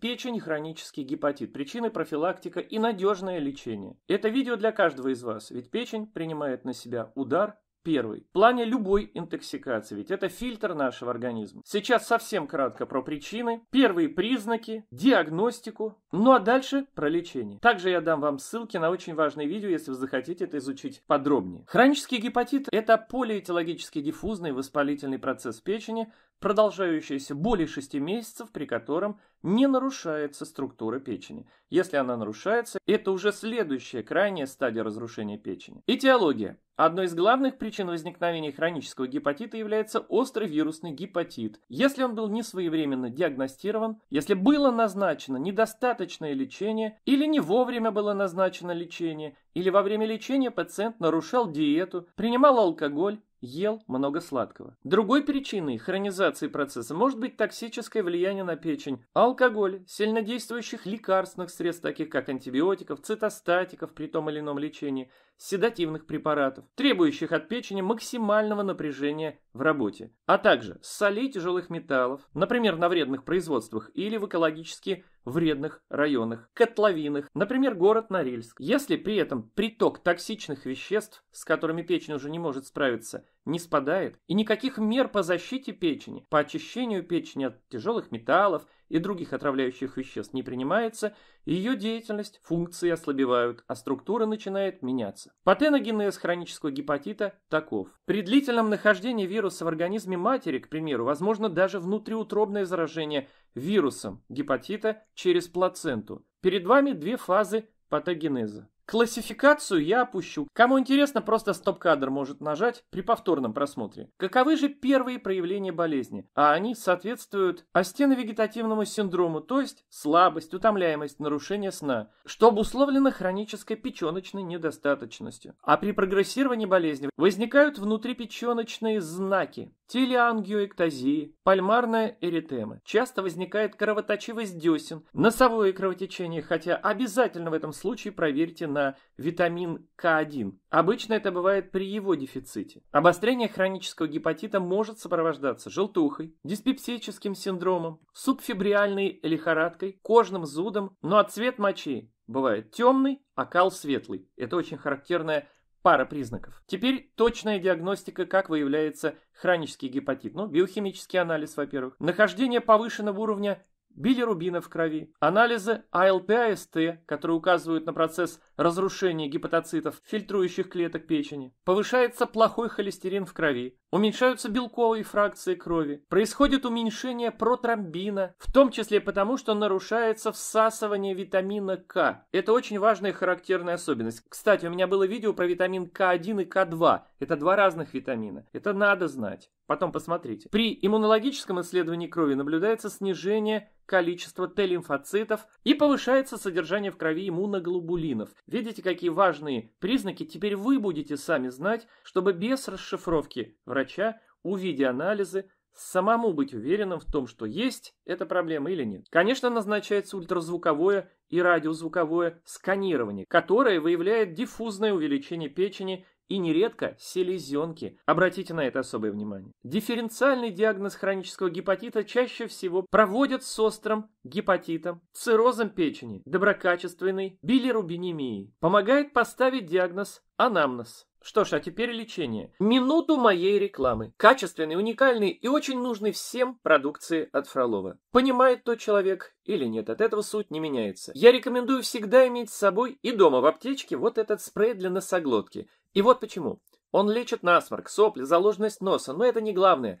Печень, хронический гепатит, причины, профилактика и надежное лечение. Это видео для каждого из вас, ведь печень принимает на себя удар Первый. В плане любой интоксикации, ведь это фильтр нашего организма. Сейчас совсем кратко про причины, первые признаки, диагностику, ну а дальше про лечение. Также я дам вам ссылки на очень важные видео, если вы захотите это изучить подробнее. Хронический гепатит – это полиэтиологический диффузный воспалительный процесс печени, продолжающаяся более 6 месяцев, при котором не нарушается структура печени. Если она нарушается, это уже следующая крайняя стадия разрушения печени. Этиология. Одной из главных причин возникновения хронического гепатита является острый вирусный гепатит. Если он был не своевременно диагностирован, если было назначено недостаточное лечение, или не вовремя было назначено лечение, или во время лечения пациент нарушал диету, принимал алкоголь, ел много сладкого. Другой причиной хронизации процесса может быть токсическое влияние на печень алкоголь, сильнодействующих лекарственных средств, таких как антибиотиков, цитостатиков при том или ином лечении, седативных препаратов, требующих от печени максимального напряжения в работе, а также солей тяжелых металлов, например, на вредных производствах или в экологически вредных районах, котловинах, например, город Норильск. Если при этом приток токсичных веществ, с которыми печень уже не может справиться, не спадает, и никаких мер по защите печени, по очищению печени от тяжелых металлов, и других отравляющих веществ не принимается, ее деятельность, функции ослабевают, а структура начинает меняться. Патеногенез хронического гепатита таков. При длительном нахождении вируса в организме матери, к примеру, возможно даже внутриутробное заражение вирусом гепатита через плаценту. Перед вами две фазы патогенеза. Классификацию я опущу. Кому интересно, просто стоп-кадр может нажать при повторном просмотре. Каковы же первые проявления болезни? А они соответствуют астеновегетативному синдрому, то есть слабость, утомляемость, нарушение сна, что обусловлено хронической печеночной недостаточностью. А при прогрессировании болезни возникают внутрипеченочные знаки, телеангиоэктазии, пальмарная эритема. Часто возникает кровоточивость десен, носовое кровотечение, хотя обязательно в этом случае проверьте на витамин К1. Обычно это бывает при его дефиците. Обострение хронического гепатита может сопровождаться желтухой, диспепсическим синдромом, субфебриальной лихорадкой, кожным зудом, но ну а цвет мочи бывает темный, а кал светлый. Это очень характерная Пара признаков. Теперь точная диагностика, как выявляется хронический гепатит. Ну, биохимический анализ, во-первых. Нахождение повышенного уровня билирубина в крови, анализы АЛП-АСТ, которые указывают на процесс разрушения гепатоцитов, фильтрующих клеток печени, повышается плохой холестерин в крови, Уменьшаются белковые фракции крови, происходит уменьшение протромбина, в том числе потому, что нарушается всасывание витамина К. Это очень важная характерная особенность. Кстати, у меня было видео про витамин К1 и К2. Это два разных витамина. Это надо знать. Потом посмотрите. При иммунологическом исследовании крови наблюдается снижение количества Т-лимфоцитов и повышается содержание в крови иммуноглобулинов. Видите, какие важные признаки? Теперь вы будете сами знать, чтобы без расшифровки врачи врача, увидя анализы, самому быть уверенным в том, что есть эта проблема или нет. Конечно, назначается ультразвуковое и радиозвуковое сканирование, которое выявляет диффузное увеличение печени и нередко селезенки. Обратите на это особое внимание. Дифференциальный диагноз хронического гепатита чаще всего проводят с острым гепатитом, циррозом печени, доброкачественной билирубинемией. Помогает поставить диагноз анамнез. Что ж, а теперь лечение. Минуту моей рекламы. Качественный, уникальный и очень нужный всем продукции от Фролова. Понимает тот человек или нет, от этого суть не меняется. Я рекомендую всегда иметь с собой и дома в аптечке вот этот спрей для носоглотки. И вот почему. Он лечит насморк, сопли, заложенность носа, но это не главное.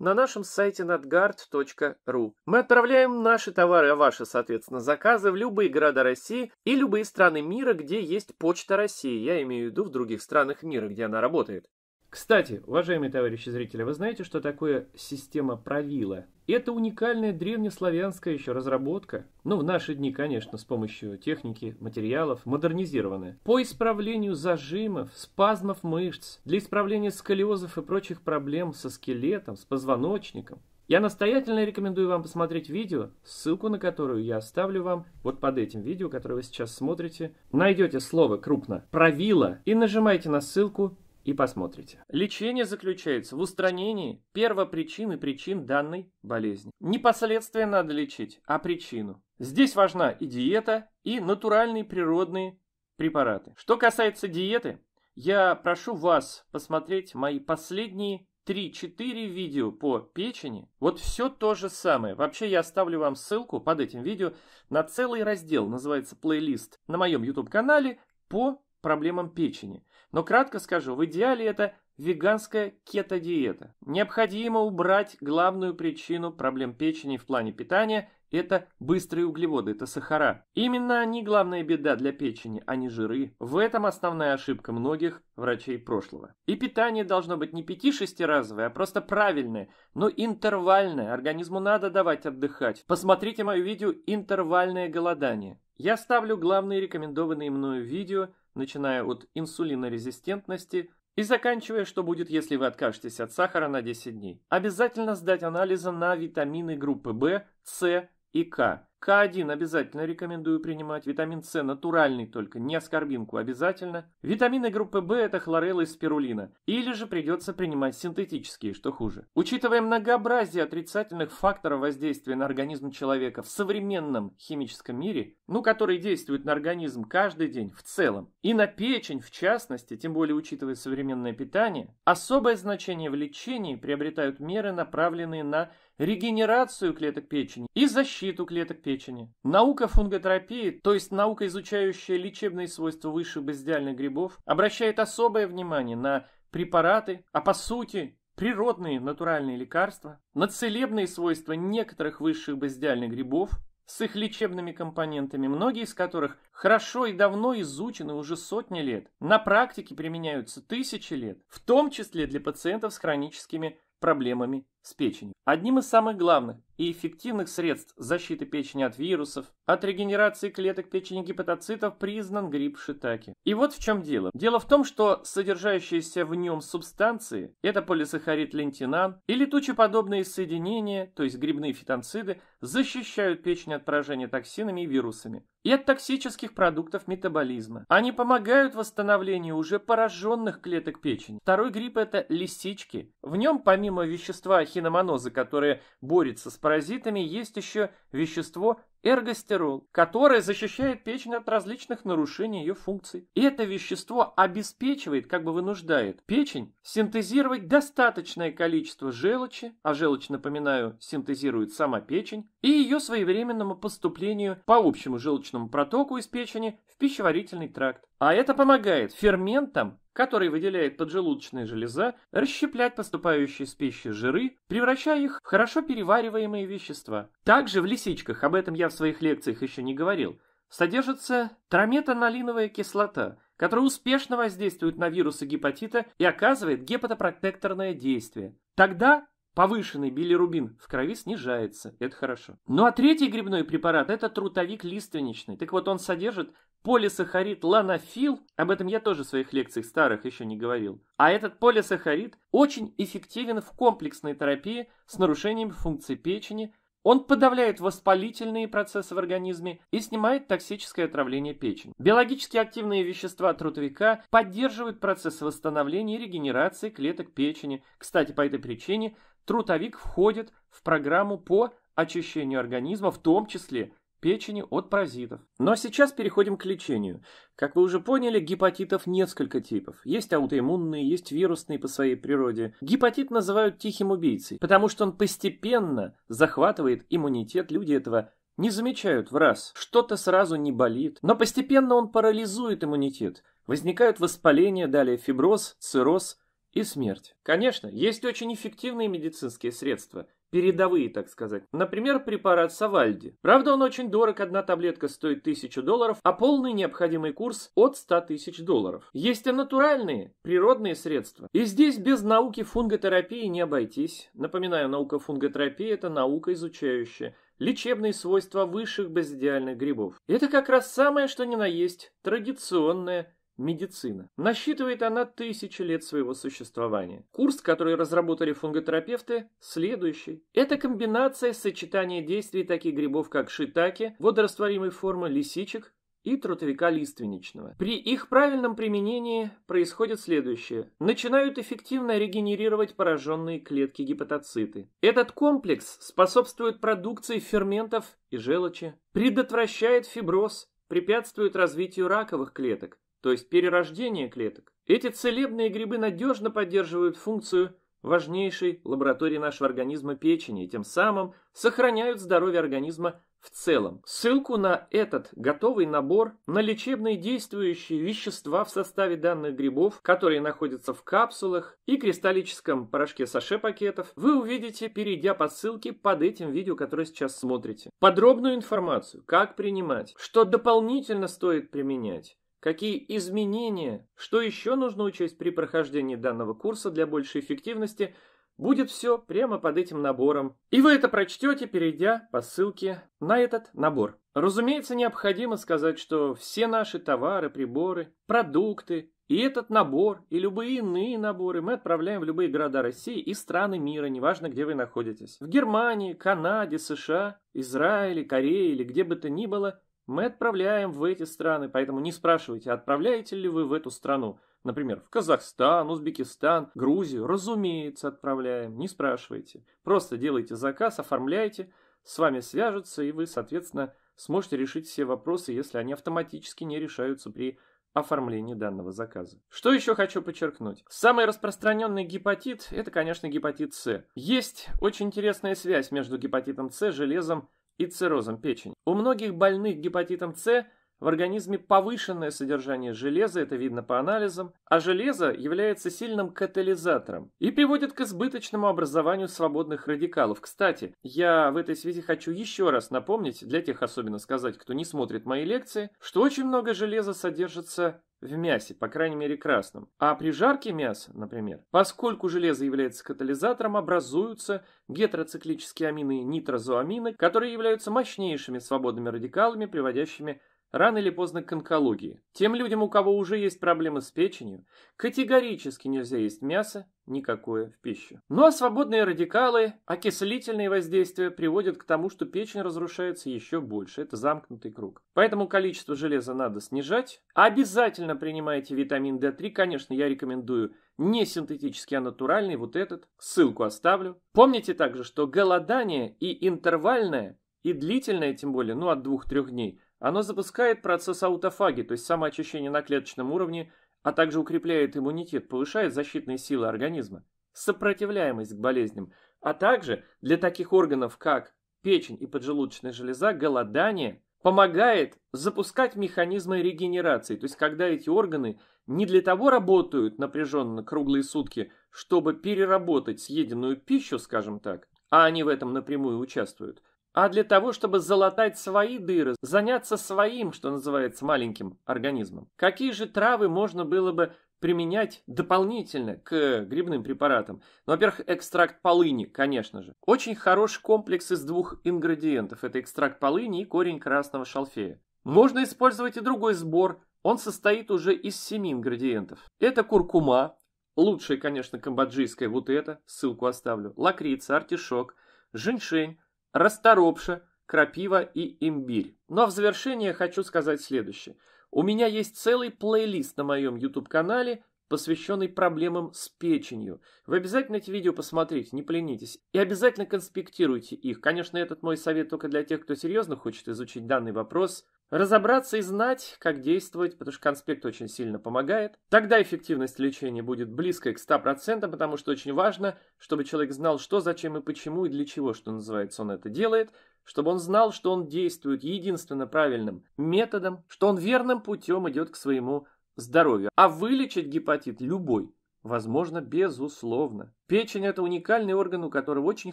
на нашем сайте надгард.ру Мы отправляем наши товары, а ваши, соответственно, заказы в любые города России и любые страны мира, где есть почта России. Я имею в виду в других странах мира, где она работает. Кстати, уважаемые товарищи зрители, вы знаете, что такое система правила? Это уникальная древнеславянская еще разработка, ну в наши дни, конечно, с помощью техники, материалов, модернизированная, по исправлению зажимов, спазмов мышц, для исправления сколиозов и прочих проблем со скелетом, с позвоночником. Я настоятельно рекомендую вам посмотреть видео, ссылку на которую я оставлю вам вот под этим видео, которое вы сейчас смотрите. Найдете слово крупно «правило» и нажимаете на ссылку и посмотрите. Лечение заключается в устранении первопричины причин данной болезни. Не последствия надо лечить, а причину. Здесь важна и диета, и натуральные природные препараты. Что касается диеты, я прошу вас посмотреть мои последние 3-4 видео по печени, вот все то же самое. Вообще я оставлю вам ссылку под этим видео на целый раздел, называется плейлист, на моем YouTube-канале по проблемам печени. Но кратко скажу, в идеале это веганская кето-диета. Необходимо убрать главную причину проблем печени в плане питания – это быстрые углеводы, это сахара. Именно они главная беда для печени, а не жиры. В этом основная ошибка многих врачей прошлого. И питание должно быть не 5-6 разовое, а просто правильное, но интервальное. Организму надо давать отдыхать. Посмотрите мое видео «Интервальное голодание». Я ставлю главные рекомендованные мною видео – начиная от инсулинорезистентности и заканчивая, что будет, если вы откажетесь от сахара на 10 дней. Обязательно сдать анализы на витамины группы В, С и К к1 обязательно рекомендую принимать, витамин С натуральный только, не аскорбинку обязательно. Витамины группы В это хлорелла и спирулина, или же придется принимать синтетические, что хуже. Учитывая многообразие отрицательных факторов воздействия на организм человека в современном химическом мире, ну который действует на организм каждый день в целом, и на печень в частности, тем более учитывая современное питание, особое значение в лечении приобретают меры, направленные на регенерацию клеток печени и защиту клеток печени. Наука фунготерапии, то есть наука, изучающая лечебные свойства высших базидиальных грибов, обращает особое внимание на препараты, а по сути природные натуральные лекарства, на целебные свойства некоторых высших базидиальных грибов, с их лечебными компонентами, многие из которых хорошо и давно изучены уже сотни лет, на практике применяются тысячи лет, в том числе для пациентов с хроническими проблемами с печенью. Одним из самых главных и эффективных средств защиты печени от вирусов, от регенерации клеток печени гепатоцитов признан гриб шитаки. И вот в чем дело. Дело в том, что содержащиеся в нем субстанции, это полисахарид лентинан и летучеподобные соединения, то есть грибные фитонциды, защищают печень от поражения токсинами и вирусами и от токсических продуктов метаболизма. Они помогают восстановлению уже пораженных клеток печени. Второй гриб – это лисички. В нем, помимо вещества хиноманозы, которое борется с паразитами есть еще вещество эргостерол, который защищает печень от различных нарушений ее функций. И это вещество обеспечивает, как бы вынуждает, печень синтезировать достаточное количество желчи, а желчь, напоминаю, синтезирует сама печень, и ее своевременному поступлению по общему желчному протоку из печени в пищеварительный тракт. А это помогает ферментам который выделяет поджелудочная железа, расщеплять поступающие с пищи жиры, превращая их в хорошо перевариваемые вещества. Также в лисичках, об этом я в своих лекциях еще не говорил, содержится трометанолиновая кислота, которая успешно воздействует на вирусы гепатита и оказывает гепатопротекторное действие. Тогда повышенный билирубин в крови снижается, это хорошо. Ну а третий грибной препарат – это трутовик лиственничный. Так вот, он содержит полисахарид ланофил, об этом я тоже в своих лекциях старых еще не говорил, а этот полисахарид очень эффективен в комплексной терапии с нарушением функции печени, он подавляет воспалительные процессы в организме и снимает токсическое отравление печени. Биологически активные вещества трутовика поддерживают процесс восстановления и регенерации клеток печени. Кстати, по этой причине трутовик входит в программу по очищению организма, в том числе печени от паразитов. Но сейчас переходим к лечению. Как вы уже поняли, гепатитов несколько типов. Есть аутоиммунные, есть вирусные по своей природе. Гепатит называют тихим убийцей, потому что он постепенно захватывает иммунитет. Люди этого не замечают в раз. Что-то сразу не болит. Но постепенно он парализует иммунитет. Возникают воспаления, далее фиброз, цирроз и смерть. Конечно, есть очень эффективные медицинские средства – передовые, так сказать. Например, препарат Савальди. Правда, он очень дорог, одна таблетка стоит 1000 долларов, а полный необходимый курс от 100 тысяч долларов. Есть и натуральные, природные средства. И здесь без науки фунготерапии не обойтись. Напоминаю, наука фунготерапии – это наука, изучающая лечебные свойства высших базидиальных грибов. Это как раз самое, что ни на есть, традиционная медицина. Насчитывает она тысячи лет своего существования. Курс, который разработали фунготерапевты, следующий. Это комбинация сочетания действий таких грибов, как шитаки, водорастворимой формы лисичек, и трутовика лиственничного. При их правильном применении происходит следующее. Начинают эффективно регенерировать пораженные клетки гепатоциты. Этот комплекс способствует продукции ферментов и желчи, предотвращает фиброз, препятствует развитию раковых клеток, то есть перерождение клеток. Эти целебные грибы надежно поддерживают функцию важнейшей лаборатории нашего организма печени и тем самым сохраняют здоровье организма в целом. Ссылку на этот готовый набор на лечебные действующие вещества в составе данных грибов, которые находятся в капсулах и кристаллическом порошке саше пакетов, вы увидите, перейдя по ссылке под этим видео, которое сейчас смотрите. Подробную информацию, как принимать, что дополнительно стоит применять, Какие изменения, что еще нужно учесть при прохождении данного курса для большей эффективности, будет все прямо под этим набором. И вы это прочтете, перейдя по ссылке на этот набор. Разумеется, необходимо сказать, что все наши товары, приборы, продукты и этот набор, и любые иные наборы мы отправляем в любые города России и страны мира, неважно, где вы находитесь. В Германии, Канаде, США, Израиле, Корее или где бы то ни было – мы отправляем в эти страны, поэтому не спрашивайте, отправляете ли вы в эту страну. Например, в Казахстан, Узбекистан, Грузию. Разумеется, отправляем. Не спрашивайте. Просто делайте заказ, оформляйте, с вами свяжутся, и вы, соответственно, сможете решить все вопросы, если они автоматически не решаются при оформлении данного заказа. Что еще хочу подчеркнуть. Самый распространенный гепатит – это, конечно, гепатит С. Есть очень интересная связь между гепатитом С, железом и циррозом печени. У многих больных гепатитом С в организме повышенное содержание железа, это видно по анализам, а железо является сильным катализатором и приводит к избыточному образованию свободных радикалов. Кстати, я в этой связи хочу еще раз напомнить, для тех особенно сказать, кто не смотрит мои лекции, что очень много железа содержится в мясе, по крайней мере красном. А при жарке мяса, например, поскольку железо является катализатором, образуются гетероциклические амины и нитрозоамины, которые являются мощнейшими свободными радикалами, приводящими рано или поздно к онкологии. Тем людям, у кого уже есть проблемы с печенью, категорически нельзя есть мясо никакое в пищу. Ну а свободные радикалы, окислительные воздействия приводят к тому, что печень разрушается еще больше. Это замкнутый круг. Поэтому количество железа надо снижать. Обязательно принимайте витамин D3. Конечно, я рекомендую не синтетический, а натуральный, вот этот. Ссылку оставлю. Помните также, что голодание и интервальное, и длительное тем более, ну от 2-3 дней – оно запускает процесс аутофаги, то есть самоочищение на клеточном уровне, а также укрепляет иммунитет, повышает защитные силы организма, сопротивляемость к болезням, а также для таких органов, как печень и поджелудочная железа, голодание помогает запускать механизмы регенерации, то есть когда эти органы не для того работают напряженно круглые сутки, чтобы переработать съеденную пищу, скажем так, а они в этом напрямую участвуют, а для того, чтобы залатать свои дыры, заняться своим, что называется, маленьким организмом. Какие же травы можно было бы применять дополнительно к грибным препаратам? Ну, во-первых, экстракт полыни, конечно же. Очень хороший комплекс из двух ингредиентов. Это экстракт полыни и корень красного шалфея. Можно использовать и другой сбор. Он состоит уже из семи ингредиентов. Это куркума, лучшая, конечно, камбоджийская, вот это, ссылку оставлю, лакрица, артишок, женьшень, расторопша, крапива и имбирь. Но в завершение хочу сказать следующее. У меня есть целый плейлист на моем YouTube-канале, посвященный проблемам с печенью. Вы обязательно эти видео посмотрите, не пленитесь. И обязательно конспектируйте их. Конечно, этот мой совет только для тех, кто серьезно хочет изучить данный вопрос разобраться и знать, как действовать, потому что конспект очень сильно помогает. Тогда эффективность лечения будет близкой к 100%, потому что очень важно, чтобы человек знал, что, зачем и почему, и для чего, что называется, он это делает, чтобы он знал, что он действует единственно правильным методом, что он верным путем идет к своему здоровью. А вылечить гепатит любой, возможно, безусловно. Печень – это уникальный орган, у которого очень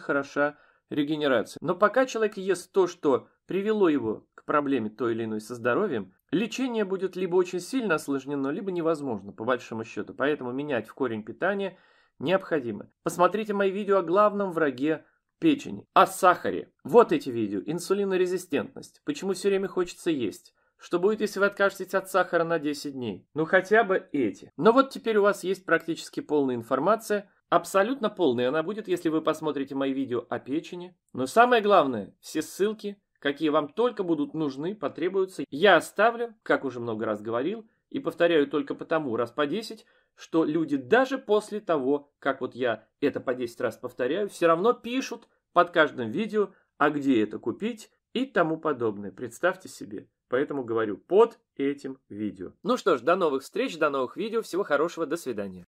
хороша регенерация. Но пока человек ест то, что привело его к проблеме той или иной со здоровьем, лечение будет либо очень сильно осложнено, либо невозможно, по большому счету. Поэтому менять в корень питание необходимо. Посмотрите мои видео о главном враге печени, о сахаре. Вот эти видео. Инсулинорезистентность. Почему все время хочется есть? Что будет, если вы откажетесь от сахара на 10 дней? Ну хотя бы эти. Но вот теперь у вас есть практически полная информация. Абсолютно полная она будет, если вы посмотрите мои видео о печени. Но самое главное, все ссылки какие вам только будут нужны, потребуются, я оставлю, как уже много раз говорил, и повторяю только потому, раз по 10, что люди даже после того, как вот я это по 10 раз повторяю, все равно пишут под каждым видео, а где это купить и тому подобное. Представьте себе. Поэтому говорю под этим видео. Ну что ж, до новых встреч, до новых видео, всего хорошего, до свидания.